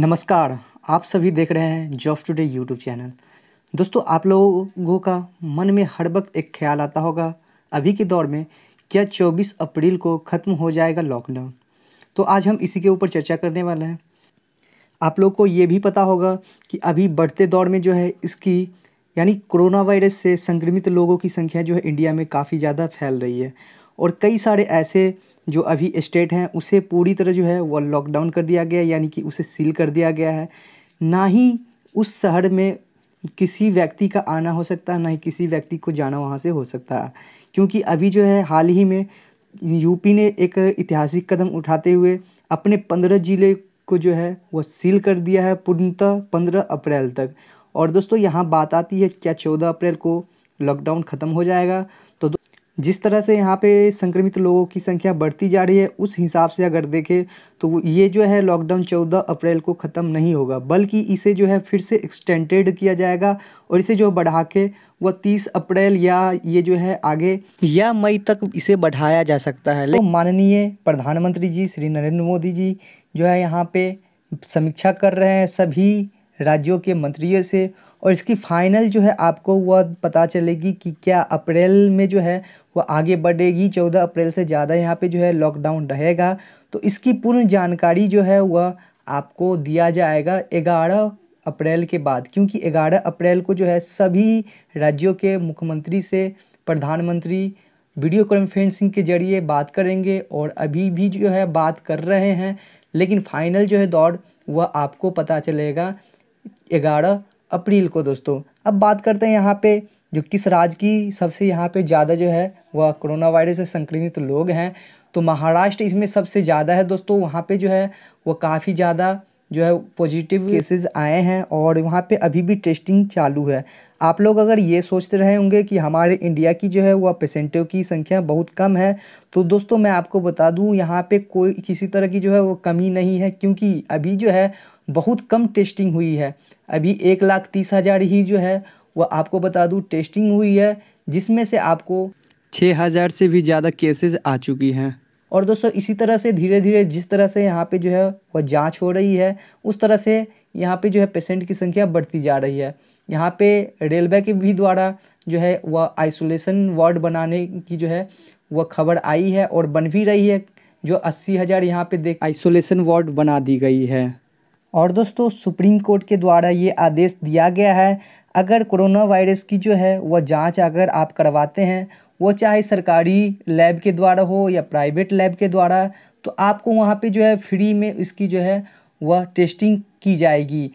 नमस्कार आप सभी देख रहे हैं जॉब टुडे यूट्यूब चैनल दोस्तों आप लोगों का मन में हर वक्त एक ख्याल आता होगा अभी के दौर में क्या 24 अप्रैल को ख़त्म हो जाएगा लॉकडाउन तो आज हम इसी के ऊपर चर्चा करने वाले हैं आप लोग को ये भी पता होगा कि अभी बढ़ते दौर में जो है इसकी यानी कोरोना वायरस से संक्रमित लोगों की संख्या जो है इंडिया में काफ़ी ज़्यादा फैल रही है और कई सारे ऐसे जो अभी स्टेट हैं उसे पूरी तरह जो है वह लॉकडाउन कर दिया गया यानी कि उसे सील कर दिया गया है ना ही उस शहर में किसी व्यक्ति का आना हो सकता है ना ही किसी व्यक्ति को जाना वहाँ से हो सकता है क्योंकि अभी जो है हाल ही में यूपी ने एक ऐतिहासिक कदम उठाते हुए अपने पंद्रह जिले को जो है वह सील कर दिया है पूर्णतः पंद्रह अप्रैल तक और दोस्तों यहाँ बात आती है क्या चौदह अप्रैल को लॉकडाउन ख़त्म हो जाएगा तो जिस तरह से यहाँ पे संक्रमित लोगों की संख्या बढ़ती जा रही है उस हिसाब से अगर देखें तो ये जो है लॉकडाउन 14 अप्रैल को ख़त्म नहीं होगा बल्कि इसे जो है फिर से एक्सटेंडेड किया जाएगा और इसे जो बढ़ा के वह तीस अप्रैल या ये जो है आगे या मई तक इसे बढ़ाया जा सकता है तो माननीय प्रधानमंत्री जी श्री नरेंद्र मोदी जी जो है यहाँ पे समीक्षा कर रहे हैं सभी राज्यों के मंत्रियों से और इसकी फाइनल जो है आपको वह पता चलेगी कि क्या अप्रैल में जो है वो आगे बढ़ेगी चौदह अप्रैल से ज़्यादा यहाँ पे जो है लॉकडाउन रहेगा तो इसकी पूर्ण जानकारी जो है वह आपको दिया जाएगा ग्यारह अप्रैल के बाद क्योंकि ग्यारह अप्रैल को जो है सभी राज्यों के मुख्यमंत्री से प्रधानमंत्री वीडियो कॉन्फ्रेंसिंग के जरिए बात करेंगे और अभी भी जो है बात कर रहे हैं लेकिन फाइनल जो है दौड़ वह आपको पता चलेगा ग्यारह अप्रैल को दोस्तों अब बात करते हैं यहाँ पे जो किस राज्य की सबसे यहाँ पे ज़्यादा जो है वह कोरोना वायरस से संक्रमित लोग हैं तो महाराष्ट्र इसमें सबसे ज़्यादा है दोस्तों वहाँ पे जो है वो काफ़ी ज़्यादा जो है पॉजिटिव केसेस आए हैं और वहाँ पे अभी भी टेस्टिंग चालू है आप लोग अगर ये सोचते रहे होंगे कि हमारे इंडिया की जो है वह पेशेंटों की संख्या बहुत कम है तो दोस्तों मैं आपको बता दूँ यहाँ पर कोई किसी तरह की जो है वो कमी नहीं है क्योंकि अभी जो है बहुत कम टेस्टिंग हुई है अभी एक लाख तीस हज़ार ही जो है वह आपको बता दूँ टेस्टिंग हुई है जिसमें से आपको छः हज़ार से भी ज़्यादा केसेस आ चुकी हैं और दोस्तों इसी तरह से धीरे धीरे जिस तरह से यहाँ पे जो है वह जांच हो रही है उस तरह से यहाँ पे जो है पेशेंट की संख्या बढ़ती जा रही है यहाँ पे रेलवे के भी द्वारा जो है वह आइसोलेशन वार्ड बनाने की जो है वह खबर आई है और बन भी रही है जो अस्सी हज़ार यहाँ पे देख आइसोलेशन वार्ड बना दी गई है और दोस्तों सुप्रीम कोर्ट के द्वारा ये आदेश दिया गया है अगर कोरोना वायरस की जो है वह जांच अगर आप करवाते हैं वो चाहे सरकारी लैब के द्वारा हो या प्राइवेट लैब के द्वारा तो आपको वहाँ पे जो है फ्री में इसकी जो है वह टेस्टिंग की जाएगी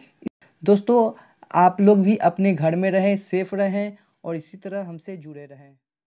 दोस्तों आप लोग भी अपने घर में रहें सेफ रहें और इसी तरह हमसे जुड़े रहें